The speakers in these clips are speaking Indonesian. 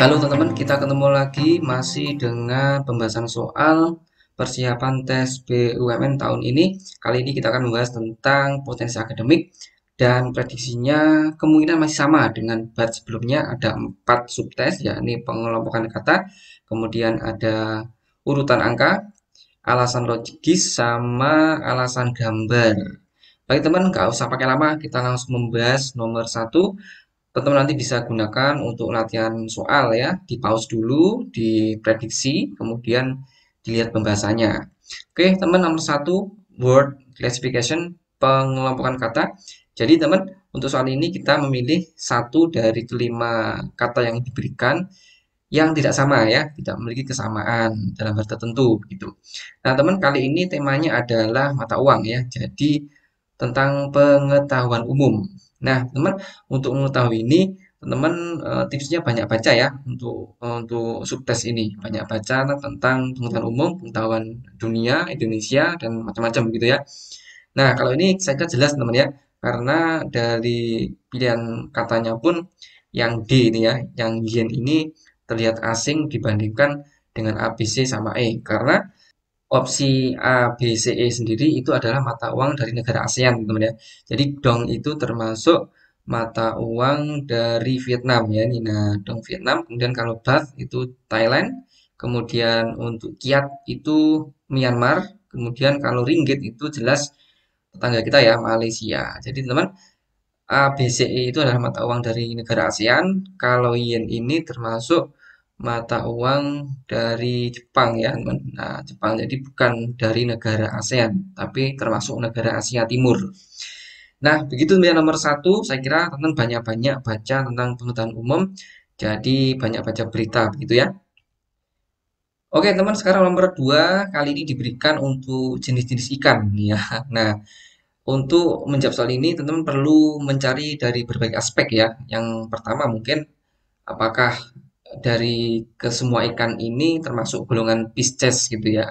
Halo teman-teman, kita ketemu lagi masih dengan pembahasan soal persiapan tes BUMN tahun ini. Kali ini kita akan membahas tentang potensi akademik dan prediksinya kemungkinan masih sama dengan batch sebelumnya ada empat subtes yakni pengelompokan kata, kemudian ada urutan angka, alasan logis sama alasan gambar. Baik teman, nggak usah pakai lama, kita langsung membahas nomor satu teman-teman nanti bisa gunakan untuk latihan soal ya. Di pause dulu, diprediksi, kemudian dilihat pembahasannya. Oke, teman nomor satu, word classification, pengelompokan kata. Jadi teman, untuk soal ini kita memilih satu dari kelima kata yang diberikan yang tidak sama ya, tidak memiliki kesamaan dalam hal tertentu gitu. Nah, teman kali ini temanya adalah mata uang ya. Jadi tentang pengetahuan umum. Nah, teman untuk mengetahui ini, teman eh, tipsnya banyak baca ya untuk eh, untuk subtes ini, banyak baca tentang pengetahuan umum, pengetahuan dunia, Indonesia dan macam-macam gitu ya. Nah, kalau ini saya kira jelas teman-teman ya, karena dari pilihan katanya pun yang D ini ya, yang yen ini terlihat asing dibandingkan dengan ABC sama E karena opsi A, B, C, E sendiri itu adalah mata uang dari negara ASEAN teman-teman ya. Jadi dong itu termasuk mata uang dari Vietnam ya Ini nah, dong Vietnam kemudian kalau baht itu Thailand kemudian untuk kiat itu Myanmar kemudian kalau ringgit itu jelas tetangga kita ya Malaysia jadi teman ABCE itu adalah mata uang dari negara ASEAN kalau yen ini termasuk mata uang dari Jepang ya teman. Nah, Jepang jadi bukan dari negara ASEAN, tapi termasuk negara Asia Timur. Nah, begitu pilihan ya nomor satu, saya kira teman banyak-banyak baca tentang pengetahuan umum, jadi banyak baca berita begitu ya. Oke teman, sekarang nomor dua kali ini diberikan untuk jenis-jenis ikan ya. Nah, untuk menjawab soal ini teman-teman perlu mencari dari berbagai aspek ya. Yang pertama mungkin apakah dari ke semua ikan ini termasuk golongan Pisces gitu ya.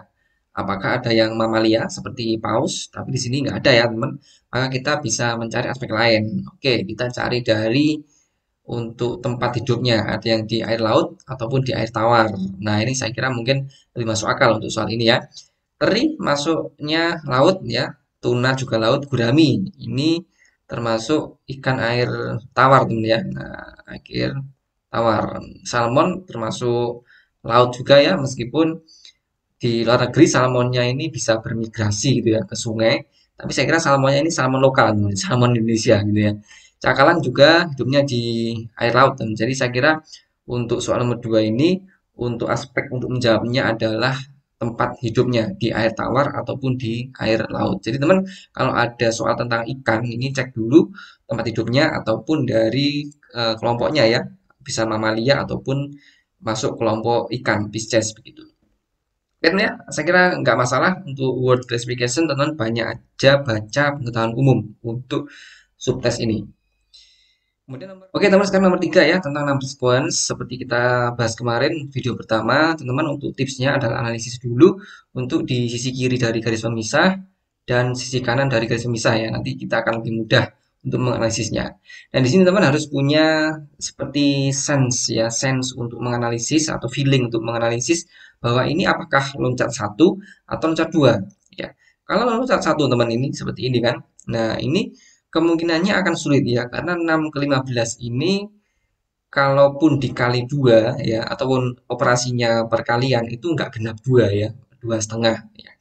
Apakah ada yang mamalia seperti paus? Tapi di sini nggak ada ya teman. Maka kita bisa mencari aspek lain. Oke, kita cari dari untuk tempat hidupnya. Ada yang di air laut ataupun di air tawar. Nah ini saya kira mungkin lebih masuk akal untuk soal ini ya. Teri masuknya laut ya. Tuna juga laut. Gurami ini termasuk ikan air tawar teman ya. Nah akhir tawar. Salmon termasuk laut juga ya, meskipun di luar negeri salmonnya ini bisa bermigrasi gitu ya ke sungai, tapi saya kira salmonnya ini salmon lokal, salmon Indonesia gitu ya. Cakalan juga hidupnya di air laut, dan jadi saya kira untuk soal nomor dua ini, untuk aspek untuk menjawabnya adalah tempat hidupnya di air tawar ataupun di air laut. Jadi teman kalau ada soal tentang ikan ini cek dulu tempat hidupnya ataupun dari e, kelompoknya ya bisa mamalia ataupun masuk kelompok ikan Pisces begitu. Akhirnya saya kira nggak masalah untuk word classification teman-teman banyak aja baca pengetahuan umum untuk subtes ini. Kemudian nomor... Oke teman-teman sekarang nomor tiga ya tentang number sequence seperti kita bahas kemarin video pertama teman-teman untuk tipsnya adalah analisis dulu untuk di sisi kiri dari garis pemisah dan sisi kanan dari garis pemisah ya nanti kita akan lebih mudah untuk menganalisisnya. Dan di sini teman harus punya seperti sense ya, sense untuk menganalisis atau feeling untuk menganalisis bahwa ini apakah loncat satu atau loncat dua ya. Kalau loncat satu teman ini seperti ini kan. Nah, ini kemungkinannya akan sulit ya karena 6 ke 15 ini kalaupun dikali dua ya ataupun operasinya perkalian itu enggak genap dua ya, dua setengah ya.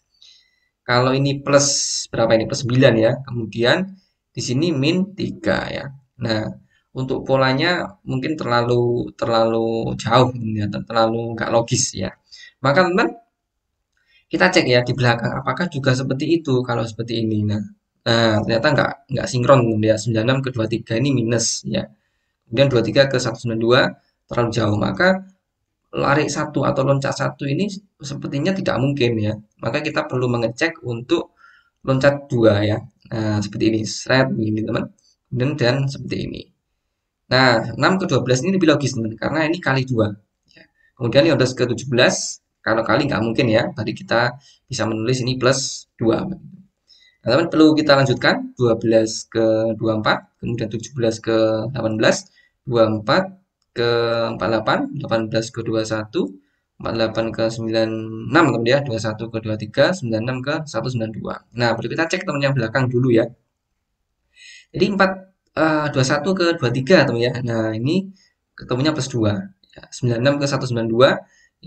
Kalau ini plus berapa ini plus 9 ya. Kemudian di sini min 3 ya. Nah, untuk polanya mungkin terlalu terlalu jauh ya, terlalu nggak logis ya. Maka teman kita cek ya di belakang apakah juga seperti itu kalau seperti ini. Nah, nah ternyata nggak nggak sinkron ya 96 ke 23 ini minus ya. Kemudian 23 ke 192 terlalu jauh maka lari satu atau loncat satu ini sepertinya tidak mungkin ya maka kita perlu mengecek untuk loncat dua ya Nah, seperti ini, seret begini teman. Kemudian dan seperti ini. Nah, 6 ke 12 ini lebih logis teman, karena ini kali 2. Ya. Kemudian 15 ke 17, kalau kali nggak mungkin ya, tadi kita bisa menulis ini plus 2. Nah, teman perlu kita lanjutkan, 12 ke 24, kemudian 17 ke 18, 24 ke 48, 18 ke 21, 48 ke 96 teman ya 21 ke 23 96 ke 192 nah berarti kita cek teman yang belakang dulu ya jadi 4 uh, 21 ke 23 teman ya nah ini ketemunya plus 2 96 ya, ke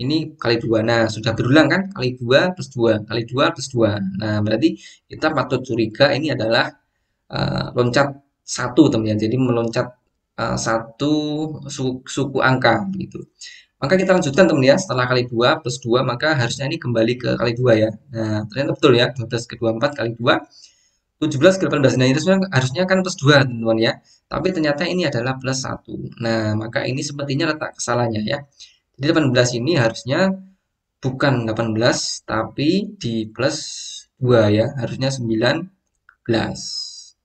192 ini kali 2 nah sudah berulang kan kali 2 plus 2 kali 2 plus 2 nah berarti kita patut curiga ini adalah uh, loncat satu teman ya jadi meloncat uh, satu suku, suku angka gitu maka kita lanjutkan teman ya, setelah kali 2 plus 2 maka harusnya ini kembali ke kali 2 ya. Nah, ternyata betul ya, 12 ke 24 kali 2, 17 ke 18. Nah, ini harusnya kan plus 2 teman-teman ya. Tapi ternyata ini adalah plus 1. Nah, maka ini sepertinya letak kesalahannya ya. Jadi 18 ini harusnya bukan 18 tapi di plus 2 ya, harusnya 19.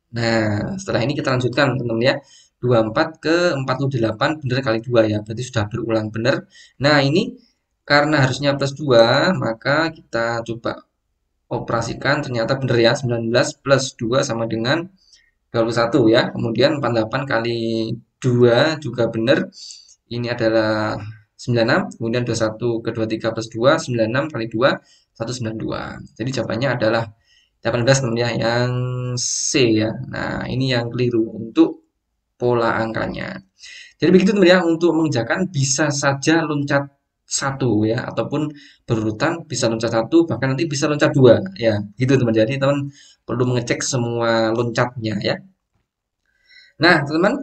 Nah, setelah ini kita lanjutkan teman-teman ya. 24 ke 48 benar kali 2 ya. Berarti sudah berulang benar. Nah, ini karena harusnya plus 2, maka kita coba operasikan. Ternyata benar ya, 19 plus 2 sama dengan 21 ya. Kemudian 48 kali 2 juga benar. Ini adalah 96, kemudian 21 ke 23 plus 2, 96 kali 2, 192. Jadi jawabannya adalah 18 teman ya, yang C ya. Nah, ini yang keliru untuk pola angkanya. Jadi begitu teman ya untuk mengerjakan bisa saja loncat satu ya ataupun berurutan bisa loncat satu bahkan nanti bisa loncat dua ya gitu teman jadi teman perlu mengecek semua loncatnya ya nah teman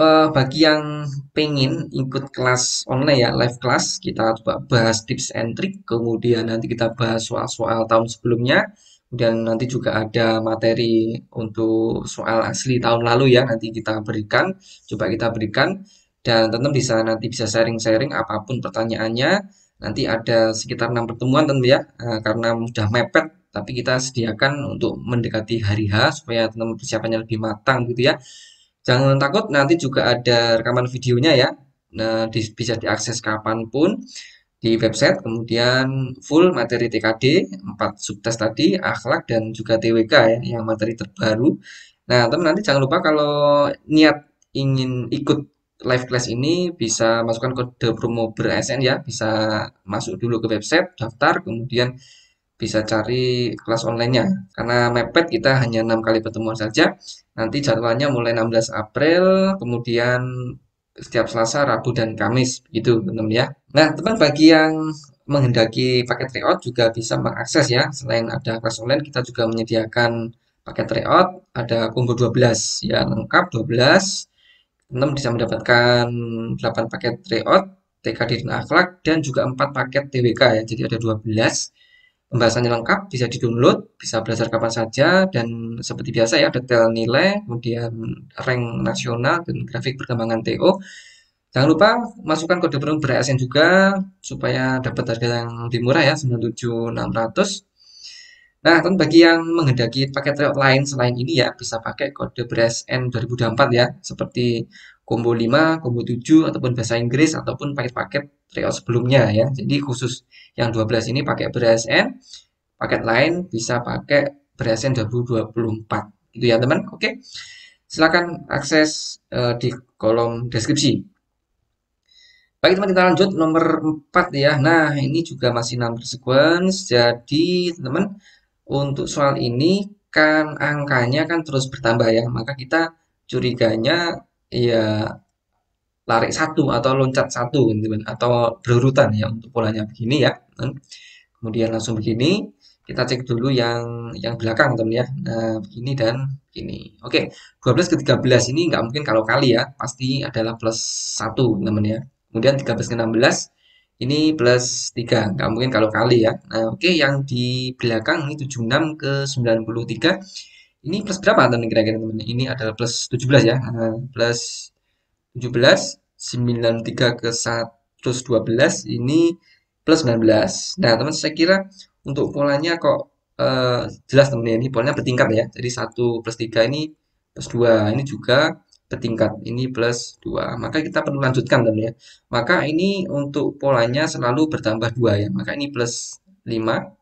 eh, bagi yang pengen ikut kelas online ya live kelas kita coba bahas tips and trick kemudian nanti kita bahas soal-soal tahun sebelumnya Kemudian nanti juga ada materi untuk soal asli tahun lalu ya, nanti kita berikan, coba kita berikan. Dan tentu bisa nanti bisa sharing-sharing apapun pertanyaannya. Nanti ada sekitar enam pertemuan tentu ya, eh, karena sudah mepet, tapi kita sediakan untuk mendekati hari H supaya teman persiapannya lebih matang gitu ya. Jangan takut, nanti juga ada rekaman videonya ya. Nah, bisa diakses kapanpun di website, kemudian full materi TKD, 4 subtes tadi, akhlak dan juga TWK ya, yang materi terbaru. Nah, teman nanti jangan lupa kalau niat ingin ikut live class ini bisa masukkan kode promo berSN ya, bisa masuk dulu ke website, daftar, kemudian bisa cari kelas onlinenya. Karena mepet kita hanya enam kali pertemuan saja. Nanti jadwalnya mulai 16 April, kemudian setiap Selasa, Rabu, dan Kamis. Gitu, teman ya. Nah, teman bagi yang menghendaki paket tryout juga bisa mengakses ya. Selain ada kelas online, kita juga menyediakan paket tryout, ada kumpul 12 ya, lengkap 12. Teman bisa mendapatkan 8 paket tryout, TKD dan akhlak, dan juga 4 paket TWK ya, jadi ada 12. Pembahasannya lengkap, bisa di-download, bisa belajar kapan saja, dan seperti biasa ya, detail nilai, kemudian rank nasional, dan grafik perkembangan TO. Jangan lupa masukkan kode promo berASN juga, supaya dapat harga yang lebih murah ya, 97600. Nah, tentu bagi yang menghendaki paket lain selain ini ya, bisa pakai kode BRSN 2024 ya, seperti combo 5, combo 7 ataupun bahasa Inggris ataupun paket-paket trial sebelumnya ya. Jadi khusus yang 12 ini pakai BRSN, paket lain bisa pakai BRSN 2024. Gitu ya, teman. Oke. Silakan akses uh, di kolom deskripsi. Baik teman kita lanjut nomor 4 ya. Nah, ini juga masih number sequence. Jadi, teman, untuk soal ini kan angkanya kan terus bertambah ya. Maka kita curiganya ya lari satu atau loncat satu gitu atau berurutan ya untuk polanya begini ya kemudian langsung begini kita cek dulu yang yang belakang teman ya nah, begini dan begini oke 12 ke 13 ini nggak mungkin kalau kali ya pasti adalah plus satu teman ya kemudian 13 ke 16 ini plus 3 nggak mungkin kalau kali ya nah, oke yang di belakang ini 76 ke 93 ini plus berapa teman kira-kira teman? Ini adalah plus 17 ya. Plus 17, 93 ke 112 ini plus 19. Nah teman saya kira untuk polanya kok eh, jelas teman ini polanya bertingkat ya. Jadi 1 plus 3 ini plus 2, ini juga bertingkat. Ini plus 2. Maka kita perlu lanjutkan teman ya. Maka ini untuk polanya selalu bertambah 2 ya. Maka ini plus 5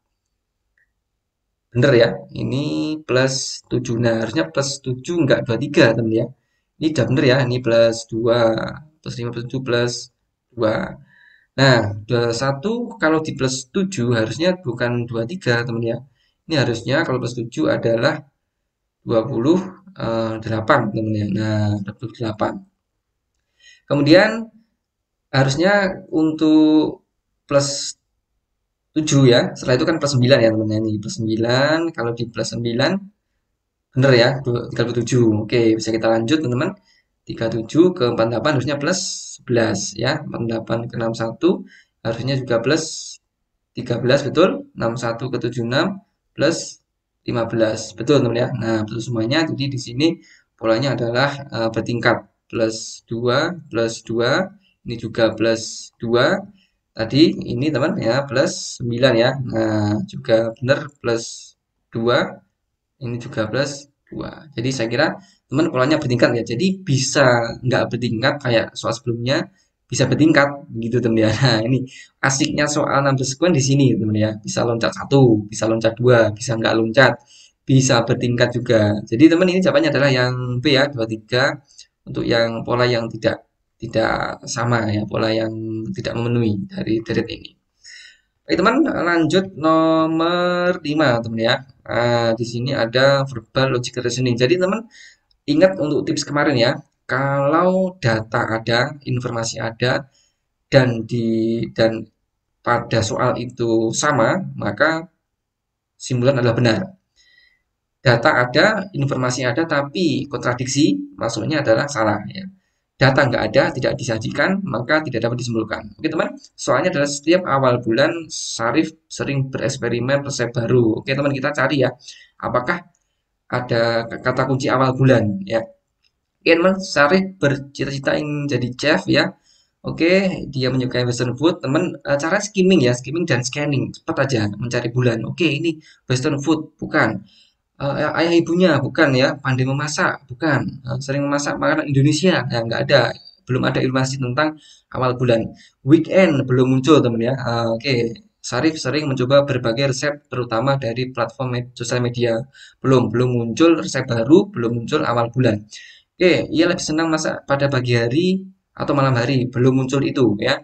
bener ya ini plus 7 nah harusnya plus 7 enggak 23 teman ya ini udah bener ya ini plus 2 plus 5 plus 7 plus 2 nah 21 kalau di plus 7 harusnya bukan 23 teman ya ini harusnya kalau plus 7 adalah 28 eh, teman ya nah 28 kemudian harusnya untuk plus 7 ya. Setelah itu kan plus 9 ya teman-teman. Ini plus 9. Kalau di plus 9 bener ya 37. Oke, bisa kita lanjut teman-teman. 37 ke 48 harusnya plus 11 ya. 48 ke 61 harusnya juga plus 13 betul. 61 ke 76 plus 15. Betul teman-teman ya. Nah, betul semuanya. Jadi di sini polanya adalah uh, bertingkat plus 2 plus 2 ini juga plus 2 tadi ini teman ya plus 9 ya nah juga benar plus 2 ini juga plus 2 jadi saya kira teman polanya bertingkat ya jadi bisa nggak bertingkat kayak soal sebelumnya bisa bertingkat gitu teman ya nah ini asiknya soal number sequence di sini teman ya bisa loncat satu bisa loncat dua bisa nggak loncat bisa bertingkat juga jadi teman ini jawabannya adalah yang B ya 23 untuk yang pola yang tidak tidak sama ya pola yang tidak memenuhi dari deret ini. Baik teman, lanjut nomor 5 teman ya. Nah, di sini ada verbal logical reasoning. Jadi teman ingat untuk tips kemarin ya, kalau data ada, informasi ada dan di dan pada soal itu sama, maka simbolan adalah benar. Data ada, informasi ada tapi kontradiksi maksudnya adalah salah ya data nggak ada, tidak disajikan, maka tidak dapat disimpulkan. Oke teman, soalnya adalah setiap awal bulan Sarif sering bereksperimen resep baru. Oke teman, kita cari ya, apakah ada kata kunci awal bulan ya. Oke teman, Sarif bercita-cita ingin jadi chef ya. Oke, dia menyukai western food. Teman, eh, cara skimming ya, skimming dan scanning cepat aja mencari bulan. Oke, ini western food bukan uh, ayah ibunya bukan ya pandai memasak bukan uh, sering memasak makanan Indonesia ya nggak ada belum ada informasi tentang awal bulan weekend belum muncul teman ya uh, oke okay. Sarif sering mencoba berbagai resep terutama dari platform med sosial media belum belum muncul resep baru belum muncul awal bulan oke okay. ia lebih senang masak pada pagi hari atau malam hari belum muncul itu ya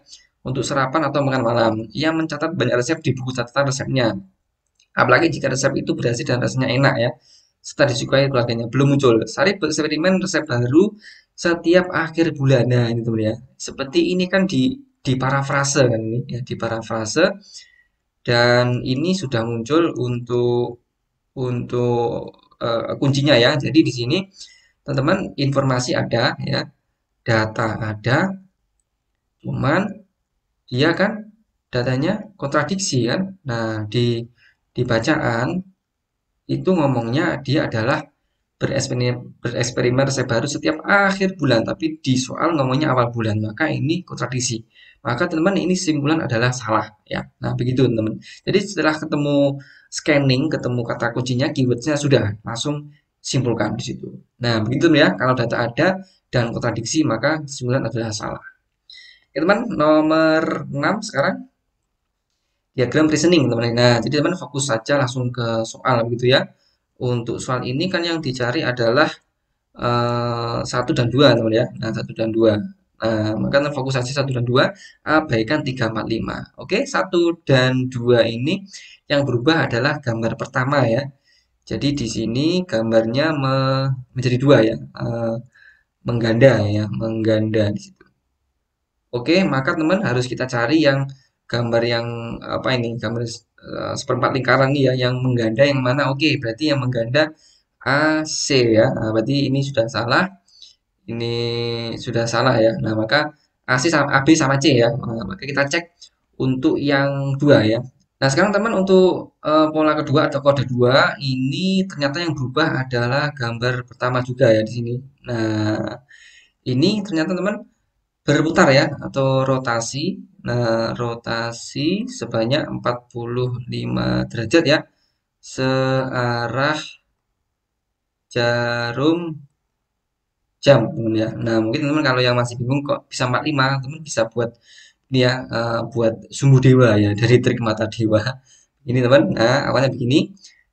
untuk sarapan atau makan malam ia mencatat banyak resep di buku catatan resepnya apalagi jika resep itu berhasil dan rasanya enak ya serta disukai keluarganya belum muncul saya eksperimen resep baru setiap akhir bulan nah ini teman ya seperti ini kan di di parafrase kan ini ya di parafrase dan ini sudah muncul untuk untuk uh, kuncinya ya jadi di sini teman-teman informasi ada ya data ada cuman dia kan datanya kontradiksi kan nah di di bacaan itu ngomongnya dia adalah bereksperimen, bereksperimen resep baru setiap akhir bulan tapi di soal ngomongnya awal bulan maka ini kontradiksi maka teman-teman ini simpulan adalah salah ya nah begitu teman-teman jadi setelah ketemu scanning ketemu kata kuncinya keywordnya sudah langsung simpulkan di situ nah begitu ya kalau data ada dan kontradiksi maka simpulan adalah salah ya teman nomor 6 sekarang diagram reasoning teman-teman. Nah, jadi teman fokus saja langsung ke soal begitu ya. Untuk soal ini kan yang dicari adalah eh, satu uh, dan dua teman ya. Nah, satu dan dua. Nah, maka teman fokus saja satu dan dua, abaikan tiga empat lima. Oke, satu dan dua ini yang berubah adalah gambar pertama ya. Jadi di sini gambarnya me menjadi dua ya, uh, mengganda ya, mengganda di situ. Oke, maka teman harus kita cari yang gambar yang apa ini gambar uh, seperempat lingkaran nih ya yang mengganda yang mana oke okay, berarti yang mengganda AC ya nah, berarti ini sudah salah ini sudah salah ya nah maka AC sama AB sama C ya nah, maka kita cek untuk yang dua ya nah sekarang teman untuk uh, pola kedua atau kode dua ini ternyata yang berubah adalah gambar pertama juga ya di sini nah ini ternyata teman berputar ya atau rotasi. Nah, rotasi sebanyak 45 derajat ya searah jarum jam ya. Nah, mungkin teman kalau yang masih bingung kok bisa 45, teman-teman bisa buat ini ya uh, buat sumbu dewa ya dari trik mata dewa. Ini teman, nah awalnya begini,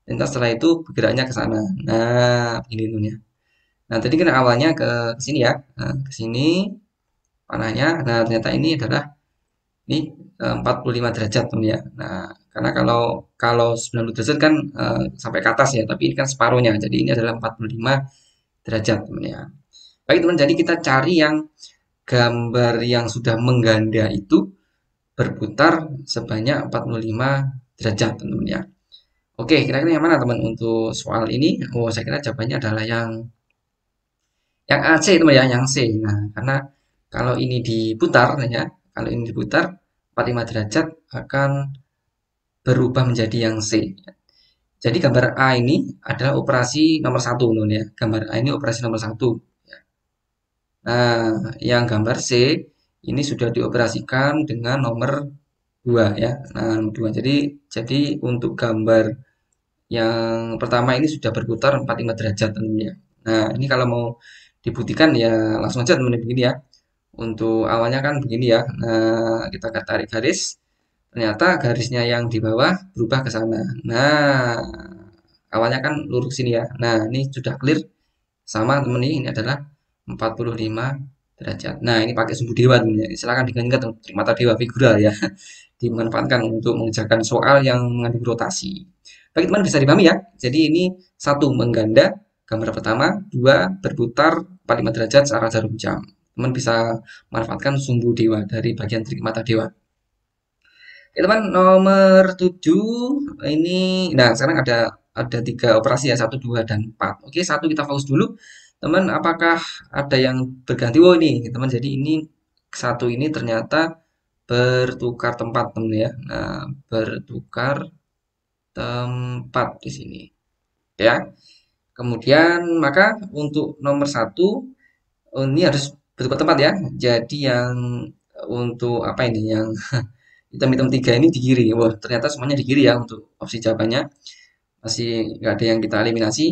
dan setelah itu bergeraknya ke sana. Nah, ini teman ya. Nah, tadi kan awalnya ke sini ya, nah, ke sini panahnya nah ternyata ini adalah ini 45 eh, derajat teman ya nah karena kalau kalau 90 derajat kan uh, sampai ke atas ya tapi ini kan separuhnya jadi ini adalah 45 derajat teman ya baik teman jadi kita cari yang gambar yang sudah mengganda itu berputar sebanyak 45 derajat teman-teman ya Oke, kira-kira yang mana teman untuk soal ini? Oh, saya kira jawabannya adalah yang yang A, C teman ya, yang C. Nah, karena kalau ini diputar ya, kalau ini diputar 45 derajat akan berubah menjadi yang C. Jadi gambar A ini adalah operasi nomor satu, ya. Gambar A ini operasi nomor satu. Ya. Nah, yang gambar C ini sudah dioperasikan dengan nomor 2 ya. Nah, nomor 2. Jadi jadi untuk gambar yang pertama ini sudah berputar 45 derajat tentunya. Nah, ini kalau mau dibuktikan ya langsung aja teman-teman begini ya untuk awalnya kan begini ya nah, kita tarik garis ternyata garisnya yang di bawah berubah ke sana nah awalnya kan lurus sini ya nah ini sudah clear sama temen ini, adalah 45 derajat nah ini pakai sumbu dewa temen, ya. silahkan diingat mata dewa figural ya dimanfaatkan untuk mengerjakan soal yang mengandung rotasi bagi teman bisa dipahami ya jadi ini satu mengganda gambar pertama dua berputar 45 derajat secara jarum jam teman bisa manfaatkan sumbu dewa dari bagian trik mata dewa Oke, teman nomor 7 ini nah sekarang ada ada tiga operasi ya satu dua dan empat oke satu kita fokus dulu teman apakah ada yang berganti oh ini teman jadi ini satu ini ternyata bertukar tempat teman ya nah bertukar tempat di sini ya kemudian maka untuk nomor satu oh, ini harus bertukar tempat ya jadi yang untuk apa ini yang hitam-hitam tiga ini di kiri wah ternyata semuanya di kiri ya untuk opsi jawabannya masih nggak ada yang kita eliminasi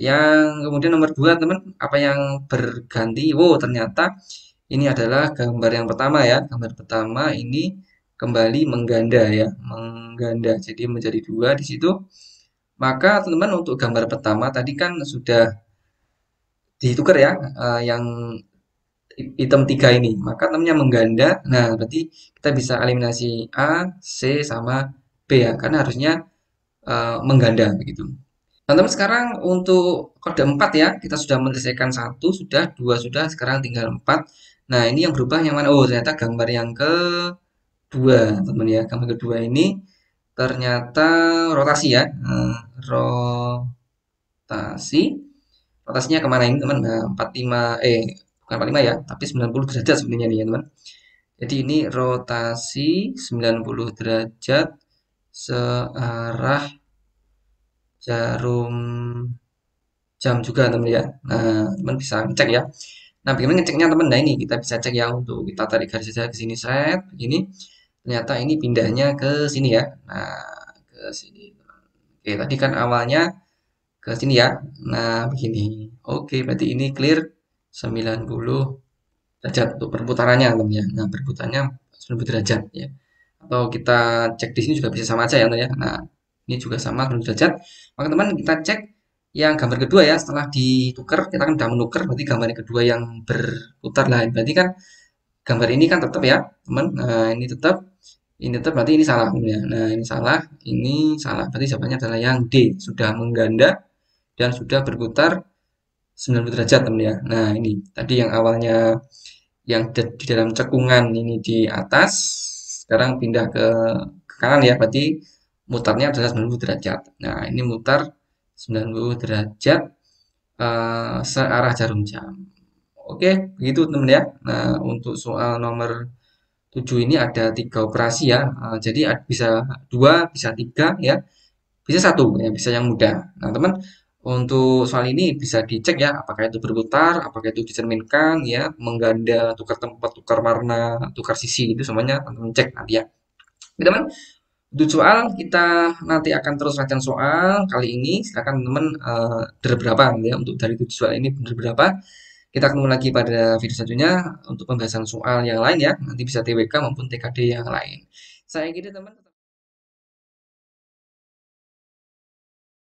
yang kemudian nomor dua teman apa yang berganti wow ternyata ini adalah gambar yang pertama ya gambar pertama ini kembali mengganda ya mengganda jadi menjadi dua di situ maka teman-teman untuk gambar pertama tadi kan sudah ditukar ya eh, yang item 3 ini. Maka temennya mengganda. Nah, berarti kita bisa eliminasi A, C, sama B ya. Karena harusnya uh, mengganda begitu. Teman-teman sekarang untuk kode 4 ya, kita sudah menyelesaikan satu, sudah dua sudah, sekarang tinggal 4. Nah, ini yang berubah yang mana? Oh, ternyata gambar yang ke dua teman ya. Gambar kedua ini ternyata rotasi ya. Nah, rotasi. Rotasinya kemana ini teman? Nah, 45 eh bukan 45 ya tapi 90 derajat sebenarnya nih ya teman jadi ini rotasi 90 derajat searah jarum jam juga teman ya nah teman bisa ngecek ya nah bagaimana ngeceknya teman nah ini kita bisa cek ya untuk kita tarik garis saja ke sini set begini ternyata ini pindahnya ke sini ya nah ke sini oke tadi kan awalnya ke sini ya nah begini oke berarti ini clear 90 derajat untuk perputarannya teman ya. Nah, perputarannya 90 derajat ya. Atau kita cek di sini juga bisa sama aja ya, teman ya. Nah, ini juga sama 90 derajat. Maka teman kita cek yang gambar kedua ya setelah ditukar kita kan sudah menukar berarti gambar yang kedua yang berputar lah berarti kan gambar ini kan tetap ya teman nah, ini tetap ini tetap berarti ini salah ya. nah ini salah ini salah berarti jawabannya adalah yang D sudah mengganda dan sudah berputar 90 derajat teman ya nah ini tadi yang awalnya yang di dalam cekungan ini di atas sekarang pindah ke, ke kanan ya berarti mutarnya adalah 90 derajat nah ini mutar 90 derajat uh, searah jarum jam Oke, begitu teman ya. Nah, untuk soal nomor 7 ini ada tiga operasi ya. Uh, jadi bisa dua, bisa tiga ya. Bisa satu ya, bisa yang mudah. Nah, teman untuk soal ini bisa dicek ya, apakah itu berputar, apakah itu dicerminkan, ya, mengganda, tukar tempat, tukar warna, tukar sisi, itu semuanya teman-teman cek nanti ya. Teman-teman, untuk soal kita nanti akan terus latihan soal kali ini silakan teman uh, eh, berapa gitu ya untuk dari tujuh soal ini benar berapa kita ketemu lagi pada video selanjutnya untuk pembahasan soal yang lain ya nanti bisa TWK maupun TKD yang lain saya kira teman teman